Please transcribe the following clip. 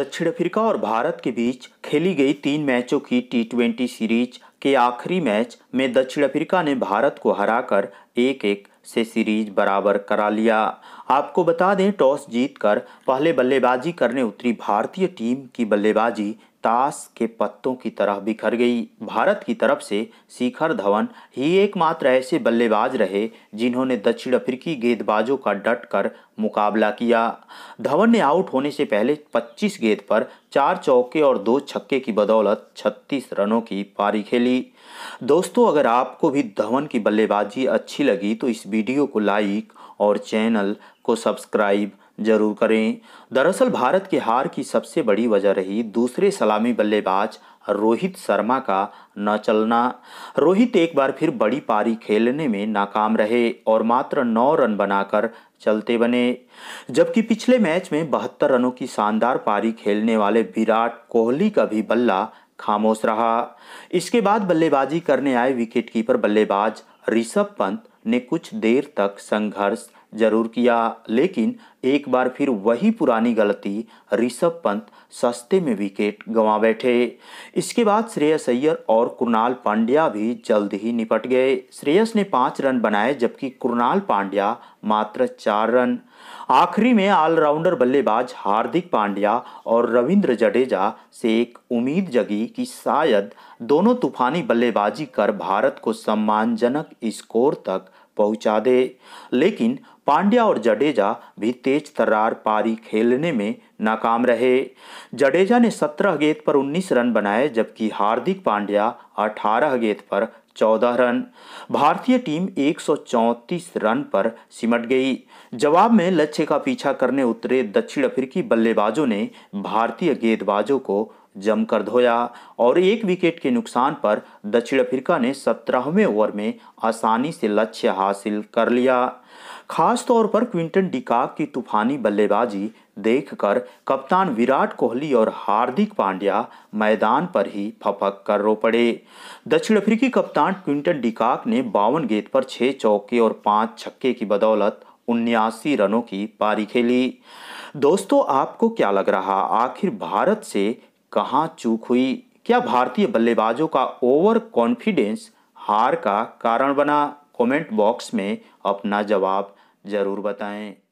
दक्षिण अफ्रीका और भारत के बीच खेली गई तीन मैचों की टी ट्वेंटी सीरीज के आखिरी मैच में दक्षिण अफ्रीका ने भारत को हराकर एक एक से सीरीज बराबर करा लिया आपको बता दें टॉस जीतकर पहले बल्लेबाजी करने उतरी भारतीय टीम की बल्लेबाजी ताश के पत्तों की तरह बिखर गई भारत की तरफ से शिखर धवन ही एकमात्र ऐसे बल्लेबाज रहे जिन्होंने दक्षिण अफ्रीकी गेंदबाजों का डट कर मुकाबला किया धवन ने आउट होने से पहले 25 गेंद पर चार चौके और दो छक्के की बदौलत 36 रनों की पारी खेली दोस्तों अगर आपको भी धवन की बल्लेबाजी अच्छी लगी तो इस वीडियो को लाइक और चैनल को सब्सक्राइब जरूर करें दरअसल भारत के हार की सबसे बड़ी वजह रही दूसरे सलामी बल्लेबाज रोहित शर्मा का न चलना रोहित एक बार फिर बड़ी पारी खेलने में नाकाम रहे और मात्र नौ रन बनाकर चलते बने जबकि पिछले मैच में बहत्तर रनों की शानदार पारी खेलने वाले विराट कोहली का भी बल्ला खामोश रहा इसके बाद बल्लेबाजी करने आए विकेटकीपर बल्लेबाज ऋषभ पंत ने कुछ देर तक संघर्ष जरूर किया लेकिन एक बार फिर वही पुरानी गलती ऋषभ पंत सस्ते में विकेट गंवा बैठे इसके बाद श्रेयस अय्यर और कुणाल पांड्या भी जल्द ही निपट गए श्रेयस ने पाँच रन बनाए जबकि कुणाल पांड्या मात्र चार रन आखिरी में ऑलराउंडर बल्लेबाज हार्दिक पांड्या और रविंद्र जडेजा से एक उम्मीद जगी कि शायद दोनों तूफानी बल्लेबाजी कर भारत को सम्मानजनक स्कोर तक पहुंचा दे लेकिन पांड्या और जडेजा भी तेज तर्रार पारी खेलने में नाकाम रहे जडेजा ने 17 गेंद पर 19 रन बनाए जबकि हार्दिक पांड्या 18 गेंद पर 14 रन भारतीय टीम 134 रन पर सिमट गई जवाब में लक्ष्य का पीछा करने उतरे दक्षिण अफ्रीकी बल्लेबाजों ने भारतीय गेंदबाजों को जमकर धोया और एक विकेट के नुकसान पर दक्षिण अफ्रीका ने सत्रहवें ओवर में आसानी से लक्ष्य हासिल कर लिया तौर पर क्विंटन डिकाक की तूफानी बल्लेबाजी देखकर कप्तान विराट कोहली और हार्दिक पांड्या मैदान पर ही फपक कर रो पड़े दक्षिण अफ्रीकी कप्तान क्विंटन डिकाक ने बावन गेंद पर छः चौके और पाँच छक्के की बदौलत उन्यासी रनों की पारी खेली दोस्तों आपको क्या लग रहा आखिर भारत से कहाँ चूक हुई क्या भारतीय बल्लेबाजों का ओवर कॉन्फिडेंस हार का कारण बना कमेंट बॉक्स में अपना जवाब ज़रूर बताएं